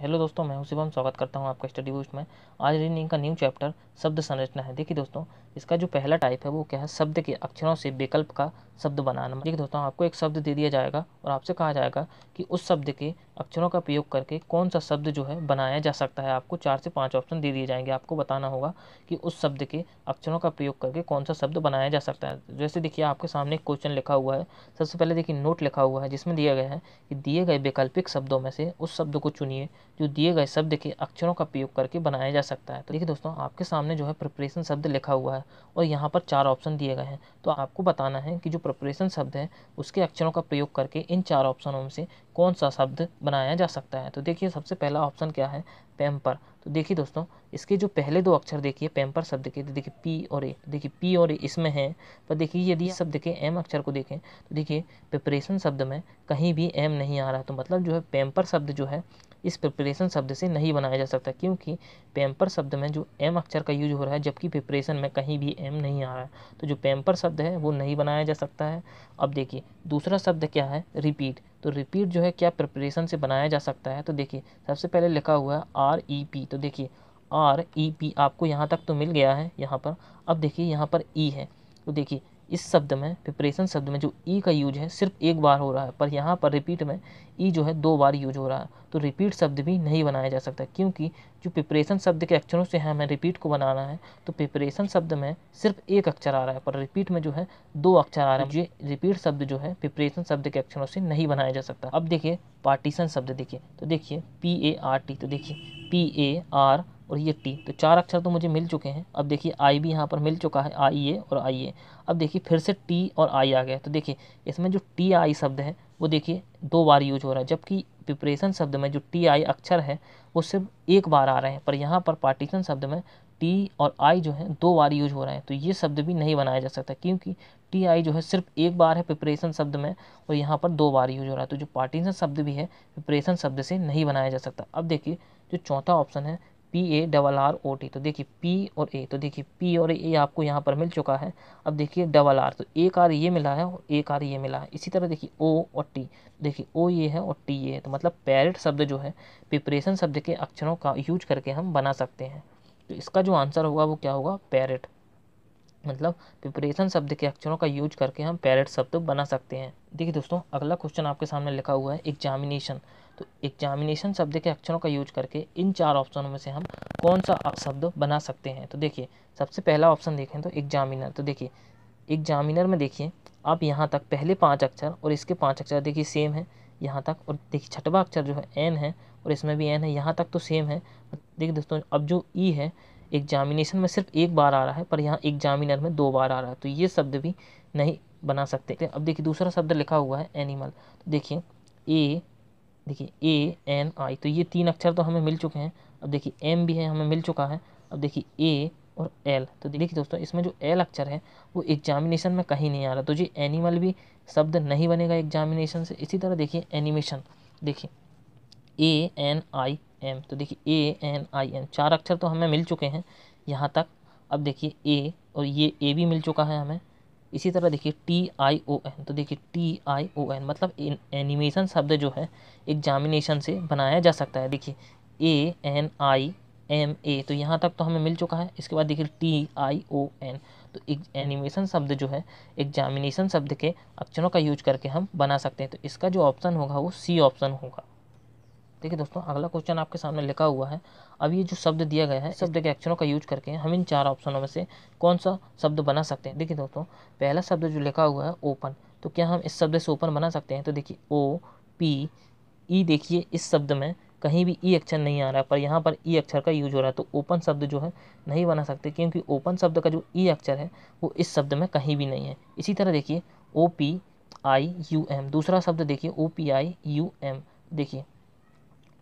Hello दोस्तों मैं उसी स्वागत करता हूं आपका स्टडी बूस्ट में आज रीनिंग का न्यू चैप्टर शब्द संरचना है देखिए दोस्तों इसका जो पहला टाइप है वो क्या है शब्द के अक्षरों से विकल्प का शब्द बनाना देखिए दोस्तों आपको एक शब्द दे दिया जाएगा और आपसे कहा जाएगा कि उस शब्द के अक्षरों का प्रयोग करके कौन सा शब्द जो है बनाया जा सकता है आपको चार से पाँच ऑप्शन दे दिए जाएंगे आपको बताना होगा कि उस शब्द के अक्षरों का प्रयोग करके कौन सा शब्द बनाया जा सकता है जैसे देखिए आपके सामने क्वेश्चन लिखा हुआ है सबसे पहले देखिए नोट लिखा हुआ है जिसमें दिया गया है कि दिए गए वैकल्पिक शब्दों में से उस शब्द को चुनिए जो दिए गए शब्द के अक्षरों का प्रयोग करके बनाया जा सकता है तो देखिए दोस्तों आपके सामने जो है प्रिपरेशन शब्द लिखा हुआ है और यहाँ पर चार ऑप्शन दिए गए हैं तो आपको बताना है कि जो प्रिपरेशन शब्द है उसके अक्षरों का प्रयोग करके इन चार ऑप्शनों में से कौन सा शब्द बनाया जा सकता है तो देखिए सबसे पहला ऑप्शन क्या है पेम्पर तो देखिए दोस्तों इसके जो पहले दो अक्षर देखिए पेम्पर शब्द के देखिए पी और ए तो देखिए पी और ए इसमें है पर देखिए यदि शब्द के एम अक्षर को देखें तो देखिए प्रिपरेशन शब्द में कहीं भी एम नहीं आ रहा तो मतलब जो है पेम्पर शब्द जो है इस प्रिपरेशन शब्द से नहीं बनाया जा सकता क्योंकि पेम्पर शब्द में जो एम अक्षर का यूज हो रहा है जबकि प्रिपरेशन में कहीं भी एम नहीं आ रहा है तो जो पेम्पर शब्द है वो नहीं बनाया जा सकता है अब देखिए दूसरा शब्द क्या है रिपीट तो रिपीट जो है क्या प्रिपरेशन से बनाया जा सकता है तो देखिए सबसे पहले लिखा हुआ है आर ई पी तो देखिए आर ई पी आपको यहाँ तक तो मिल गया है यहाँ पर अब देखिए यहाँ पर ई e है तो देखिए इस शब्द में प्रिपरेशन शब्द में जो ई e का यूज है सिर्फ एक बार हो रहा है पर यहाँ पर रिपीट में ई e जो है दो बार यूज हो रहा है तो रिपीट शब्द भी नहीं बनाया जा सकता क्योंकि जो प्रिपरेशन शब्द के अक्षरों से हमें रिपीट को बनाना है तो प्रिपरेशन शब्द में सिर्फ एक अक्षर आ रहा है पर रिपीट में जो है दो अक्षर आ रहा है ये रिपीट शब्द जो है प्रिपरेशन शब्द के अक्षरों से नहीं बनाया जा सकता अब देखिए पार्टीशन शब्द देखिए तो देखिए पी ए आर टी तो देखिए पी ए आर और ये टी तो चार अक्षर तो मुझे मिल चुके हैं अब देखिए आई भी यहाँ पर मिल चुका है आई ए और आई ए अब देखिए फिर से टी और आई आ गया तो देखिए इसमें जो टी आई शब्द है वो देखिए दो बार यूज हो रहा है जबकि प्रिपरेशन शब्द में जो टी आई अक्षर है वो सिर्फ एक बार आ रहे हैं पर यहाँ पर पार्टीशन शब्द में टी और आई जो है दो बार यूज हो रहे हैं तो ये शब्द भी नहीं बनाया जा सकता क्योंकि टी आई जो है सिर्फ एक बार है प्रिपरेशन शब्द में और यहाँ पर दो बार यूज हो रहा है तो जो पार्टीशन शब्द भी है प्रिपरेशन शब्द से नहीं बनाया जा सकता अब देखिए जो चौथा ऑप्शन है P A double R O T तो देखिए पी और ए तो देखिए पी और ए आपको यहाँ पर मिल चुका है अब देखिए डबल आर तो एक आर ये मिला है और एक आर ये मिला है इसी तरह देखिए ओ और टी देखिए ओ ये है और टी ये है तो मतलब पैरेट शब्द जो है प्रिपरेशन शब्द के अक्षरों का यूज करके हम बना सकते हैं तो इसका जो आंसर होगा वो क्या होगा पैरेट मतलब प्रिपरेशन शब्द के अक्षरों का यूज करके हम पैरेट शब्द बना सकते हैं देखिए दोस्तों अगला क्वेश्चन आपके सामने लिखा हुआ है एग्जामिनेशन तो एग्जामिनेशन शब्द के अक्षरों का यूज करके इन चार ऑप्शनों में से हम कौन सा शब्द बना सकते हैं तो देखिए सबसे पहला ऑप्शन देखें तो एग्जामिनर तो देखिए एग्जामिनर में देखिए आप यहाँ तक पहले पाँच अक्षर और इसके पाँच अक्षर देखिए सेम है यहाँ तक और देखिए छठवा अक्षर जो है एन है और इसमें भी एन है यहाँ तक तो सेम है देखिए दोस्तों अब जो ई e है एग्जामिनेशन में सिर्फ एक बार आ रहा है पर यहाँ एग्जामिनर में दो बार आ रहा है तो ये शब्द भी नहीं बना सकते अब देखिए दूसरा शब्द लिखा हुआ है एनिमल तो देखिए ए देखिए ए एन आई तो ये तीन अक्षर तो हमें मिल चुके हैं अब देखिए एम भी है हमें मिल चुका है अब देखिए ए और एल तो देखिए दोस्तों इसमें जो एल अक्षर है वो एग्जामिनेशन में कहीं नहीं आ रहा तो जी एनिमल भी शब्द नहीं बनेगा एग्जामिनेशन से इसी तरह देखिए एनिमेशन देखिए ए एन आई एम तो देखिए ए एन आई एन चार अक्षर तो हमें मिल चुके हैं यहाँ तक अब देखिए ए और ये ए भी मिल चुका है हमें इसी तरह देखिए टी आई ओ एन तो देखिए टी आई ओ एन मतलब एनिमेशन शब्द जो है एग्जामिनेशन से बनाया जा सकता है देखिए A N I M A तो यहाँ तक तो हमें मिल चुका है इसके बाद देखिए टी आई ओ एन तो एनिमेशन शब्द जो है एग्जामिनेशन शब्द के अक्षरों का यूज करके हम बना सकते हैं तो इसका जो ऑप्शन होगा वो सी ऑप्शन होगा देखिए दोस्तों अगला क्वेश्चन आपके सामने लिखा हुआ है अब ये जो शब्द दिया गया है शब्द के अक्षरों का यूज करके हम इन चार ऑप्शनों में से कौन सा शब्द बना सकते हैं देखिए दोस्तों पहला शब्द जो लिखा हुआ है ओपन तो क्या हम इस शब्द से ओपन बना सकते हैं तो देखिए ओ पी ई देखिए इस शब्द में कहीं भी ई e अक्षर नहीं आ रहा है पर यहाँ पर ई e अक्षर का यूज हो रहा है तो ओपन शब्द जो है नहीं बना सकते क्योंकि ओपन शब्द का जो ई e अक्षर है वो इस शब्द में कहीं भी नहीं है इसी तरह देखिए O P I U M दूसरा शब्द देखिए O P I U M देखिए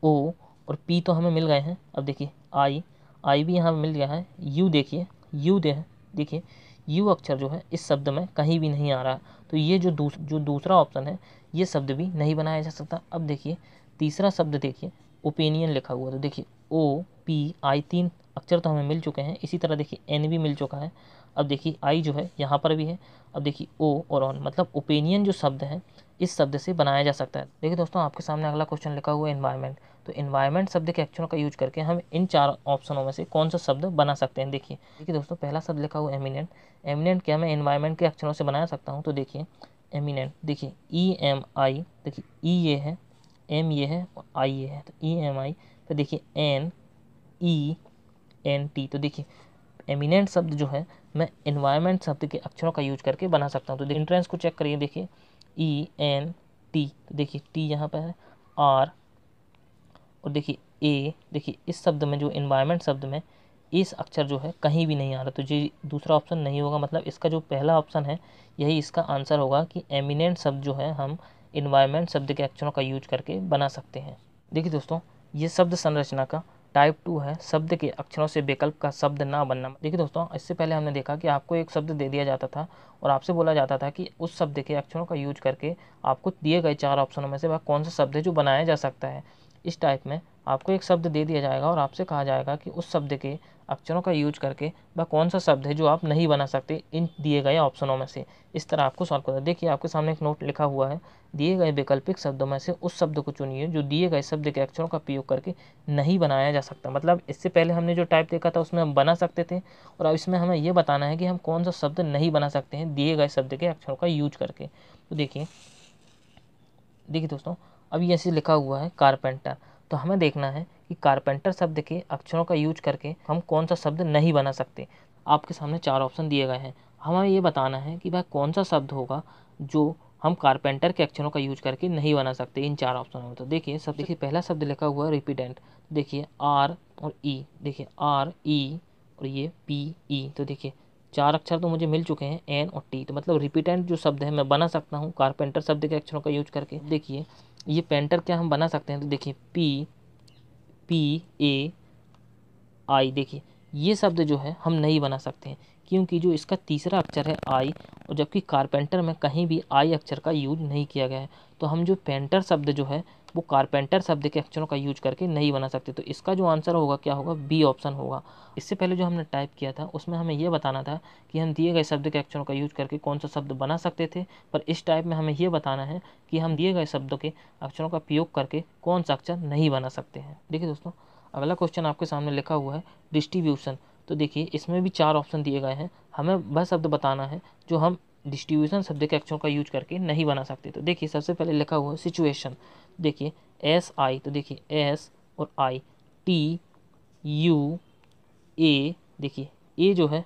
ओ और पी तो हमें मिल गए हैं अब देखिए आई आई भी यहाँ मिल गया है यू देखिए यू दे देखिए यू अक्षर जो है इस शब्द में कहीं भी नहीं आ रहा तो ये जो दूस जो दूसरा ऑप्शन है ये शब्द भी नहीं बनाया जा सकता अब देखिए तीसरा शब्द देखिए ओपिनियन लिखा हुआ तो देखिए ओ पी आई तीन अक्षर तो हमें मिल चुके हैं इसी तरह देखिए एन भी मिल चुका है अब देखिए आई जो है यहाँ पर भी है अब देखिए ओ और ऑन मतलब ओपिनियन जो शब्द है इस शब्द से बनाया जा सकता है देखिए दोस्तों आपके सामने अगला क्वेश्चन लिखा हुआ है इन्वायरमेंट तो इन्वायरमेंट शब्द के अक्षरों का यूज करके हम इन चार ऑप्शनों में से कौन सा शब्द बना सकते हैं देखिए देखिए दोस्तों पहला शब्द लिखा हुआ एमिनेंट एमिनेंट क्या मैं इन्वायरमेंट के अक्षरों से बना सकता हूँ तो देखिए एमिनेंट देखिए ई एम आई देखिए ई e ये है एम ये है और आई ये है तो ई एम आई तो देखिए एन ई एन टी तो देखिए एमिनेंट शब्द जो है मैं इन्वायरमेंट शब्द के अक्षरों का यूज करके बना सकता हूँ तो एंट्रेंस को चेक करिए देखिए ई एन टी देखिए टी यहाँ पर है आर और देखिए ए देखिए इस शब्द में जो इन्वायरमेंट शब्द में इस अक्षर जो है कहीं भी नहीं आ रहा तो ये दूसरा ऑप्शन नहीं होगा मतलब इसका जो पहला ऑप्शन है यही इसका आंसर होगा कि एमिनेंट शब्द जो है हम इन्वायरमेंट शब्द के अक्षरों का यूज करके बना सकते हैं देखिए दोस्तों ये शब्द संरचना का टाइप टू है शब्द के अक्षरों से विकल्प का शब्द ना बनना देखिए दोस्तों इससे पहले हमने देखा कि आपको एक शब्द दे दिया जाता था और आपसे बोला जाता था कि उस शब्द के अक्षरों का यूज करके आपको दिए गए चार ऑप्शनों में से वह कौन सा शब्द है जो बनाया जा सकता है इस टाइप में आपको एक शब्द दे दिया जाएगा और आपसे कहा जाएगा कि उस शब्द के अक्षरों का यूज करके वह कौन सा शब्द है जो आप नहीं बना सकते इन दिए गए ऑप्शनों में से इस तरह आपको सॉल्व करना देखिए आपके सामने एक नोट लिखा हुआ है दिए गए वैकल्पिक शब्दों में से उस शब्द को चुनिए जो दिए गए शब्द के अक्षरों का प्रयोग करके नहीं बनाया जा सकता मतलब इससे पहले हमने जो टाइप देखा था उसमें हम बना सकते थे और अब इसमें हमें यह बताना है कि हम कौन सा शब्द नहीं बना सकते हैं दिए गए शब्द के अक्षरों का यूज करके तो देखिए देखिए दोस्तों अब ये ऐसे लिखा हुआ है कारपेंटर तो हमें देखना है कि कारपेंटर शब्द के अक्षरों का यूज करके हम कौन सा शब्द नहीं बना सकते आपके सामने चार ऑप्शन दिए गए हैं हमें ये बताना है कि वह कौन सा शब्द होगा जो हम कारपेंटर के अक्षरों का यूज करके नहीं बना सकते इन चार ऑप्शनों में तो देखिए सब देखिए पहला शब्द लिखा हुआ है रिपीडेंट देखिए आर और ई e। देखिए आर ई e और ये पी ई e। तो देखिए चार अक्षर तो मुझे मिल चुके हैं एन और टी तो मतलब रिपीटेंट जो शब्द है मैं बना सकता हूँ कारपेंटर शब्द के अक्षरों का यूज करके देखिए ये पेंटर क्या हम बना सकते हैं तो देखिए पी पी ए आई देखिए ये शब्द जो है हम नहीं बना सकते हैं क्योंकि जो इसका तीसरा अक्षर है आई और जबकि कारपेंटर में कहीं भी आई अक्षर का यूज नहीं किया गया है तो हम जो पेंटर शब्द जो है वो कारपेंटर शब्द के अक्षरों का यूज करके नहीं बना सकते तो इसका जो आंसर होगा क्या होगा बी ऑप्शन होगा इससे पहले जो हमने टाइप किया था उसमें हमें यह बताना था कि हम दिए गए शब्द के अक्षरों का यूज करके कौन सा शब्द बना सकते थे पर इस टाइप में हमें यह बताना है कि हम दिए गए शब्दों के अक्षरों का प्रयोग करके कौन सा अक्षर नहीं बना सकते हैं देखिए दोस्तों अगला क्वेश्चन आपके सामने लिखा हुआ है डिस्ट्रीब्यूशन तो देखिए इसमें भी चार ऑप्शन दिए गए हैं हमें वह शब्द बताना है जो हम डिस्ट्रीब्यूशन सब्जेक्ट एक्शन का यूज करके नहीं बना सकते तो देखिए सबसे पहले लिखा हुआ है सिचुएशन देखिए एस आई तो देखिए एस और आई टी यू ए देखिए ए जो है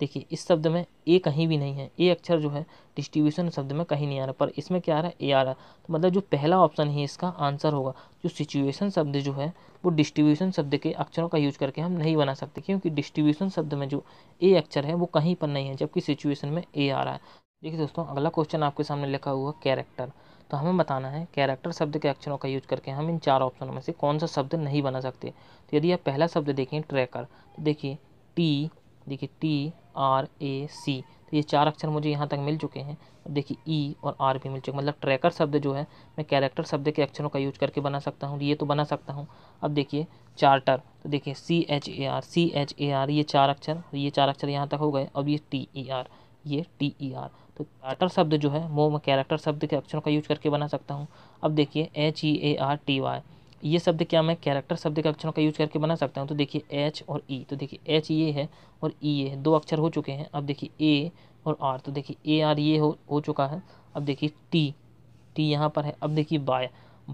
देखिए इस शब्द में ए कहीं भी नहीं है ए अक्षर जो है डिस्ट्रीब्यूशन शब्द में कहीं नहीं आ रहा पर इसमें क्या आ रहा है ए आ रहा है तो मतलब जो पहला ऑप्शन है इसका आंसर होगा जो सिचुएशन शब्द जो है वो डिस्ट्रीब्यूशन शब्द के अक्षरों का यूज करके हम नहीं बना सकते क्योंकि डिस्ट्रीब्यूशन शब्द में जो ए अक्षर है वो कहीं पर नहीं है जबकि सिचुएशन में ए आ रहा है देखिए दोस्तों अगला क्वेश्चन आपके सामने लिखा हुआ कैरेक्टर तो हमें बताना है कैरेक्टर शब्द के अक्षरों का यूज करके हम इन चार ऑप्शनों में से कौन सा शब्द नहीं बना सकते तो यदि आप पहला शब्द देखें ट्रैकर तो देखिए टी देखिए टी आर ए सी तो ये चार अक्षर मुझे यहाँ तक मिल चुके हैं देखिए ई e और आर भी मिल चुके मतलब ट्रैकर शब्द जो है मैं कैरेक्टर शब्द के अक्षरों का यूज करके बना सकता हूँ ये तो बना सकता हूँ अब देखिए चार्टर तो देखिए C H A R C H A R ये चार अक्षर ये चार अक्षर यहाँ तक हो गए अब ये T E R T T E आर तो चार्टर शब्द जो है वो मैं कैरेक्टर शब्द के अक्षरों का यूज करके बना सकता हूँ अब देखिए H E A R T Y ये शब्द क्या मैं कैरेक्टर शब्द के अक्षरों का यूज करके बना सकता हूँ तो देखिए एच और ई e, तो देखिए एच ये है और ई e ये है दो अक्षर हो चुके हैं अब देखिए ए और आर तो देखिए ए आर ये हो हो चुका है अब देखिए टी टी यहाँ पर है अब देखिए बाय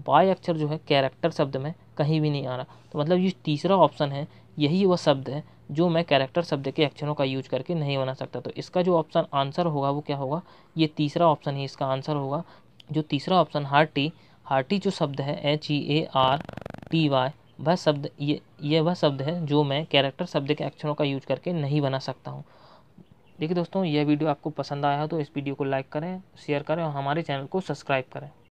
बाय अक्षर जो है कैरेक्टर शब्द में कहीं भी नहीं आ रहा तो मतलब ये तीसरा ऑप्शन है यही वह शब्द है जो मैं कैरेक्टर शब्द के अक्षरों का यूज करके नहीं बना सकता तो इसका जो ऑप्शन आंसर होगा वो क्या होगा ये तीसरा ऑप्शन ही इसका आंसर होगा जो तीसरा ऑप्शन हार टी हार्टी जो शब्द है H E A R T Y वह शब्द ये यह वह शब्द है जो मैं कैरेक्टर शब्द के अक्षरों का यूज करके नहीं बना सकता हूँ देखिए दोस्तों यह वीडियो आपको पसंद आया हो तो इस वीडियो को लाइक करें शेयर करें और हमारे चैनल को सब्सक्राइब करें